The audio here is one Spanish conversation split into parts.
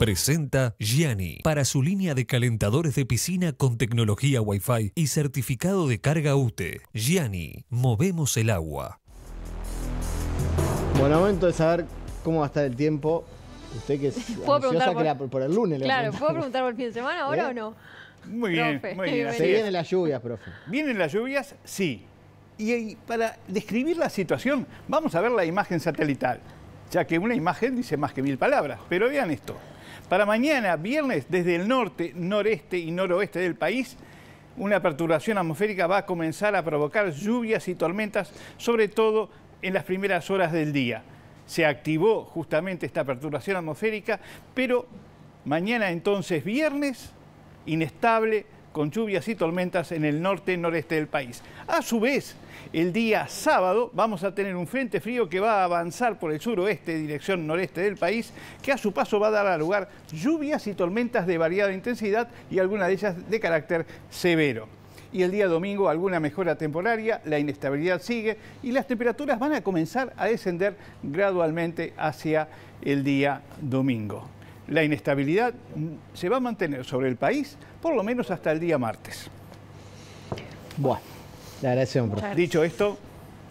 Presenta Gianni para su línea de calentadores de piscina con tecnología Wi-Fi y certificado de carga UTE. Gianni, movemos el agua. Bueno, momento de saber cómo va a estar el tiempo. Usted que es ¿Puedo preguntar por... que por el lunes. Claro, ¿puedo preguntar por el fin de semana ahora ¿Eh? o no? Muy bien, muy bien. Se vienen las lluvias, profe. ¿Vienen las lluvias? Sí. y para describir la situación, vamos a ver la imagen satelital ya que una imagen dice más que mil palabras. Pero vean esto. Para mañana, viernes, desde el norte, noreste y noroeste del país, una perturbación atmosférica va a comenzar a provocar lluvias y tormentas, sobre todo en las primeras horas del día. Se activó justamente esta perturbación atmosférica, pero mañana entonces viernes, inestable, con lluvias y tormentas en el norte y noreste del país. A su vez, el día sábado vamos a tener un frente frío que va a avanzar por el suroeste, dirección noreste del país, que a su paso va a dar a lugar lluvias y tormentas de variada intensidad y algunas de ellas de carácter severo y el día domingo alguna mejora temporaria, la inestabilidad sigue y las temperaturas van a comenzar a descender gradualmente hacia el día domingo la inestabilidad se va a mantener sobre el país por lo menos hasta el día martes. Bueno, le agradecemos. Profe. Dicho esto,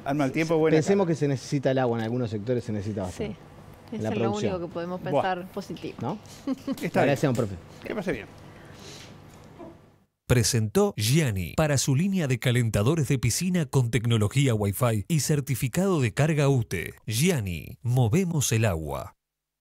al mal tiempo, bueno. Pensemos que se necesita el agua, en algunos sectores se necesita bastante. Sí, eso es lo único que podemos pensar positivo. ¿No? le agradecemos, profe. Que pase bien. Presentó Gianni para su línea de calentadores de piscina con tecnología Wi-Fi y certificado de carga UTE. Gianni, movemos el agua.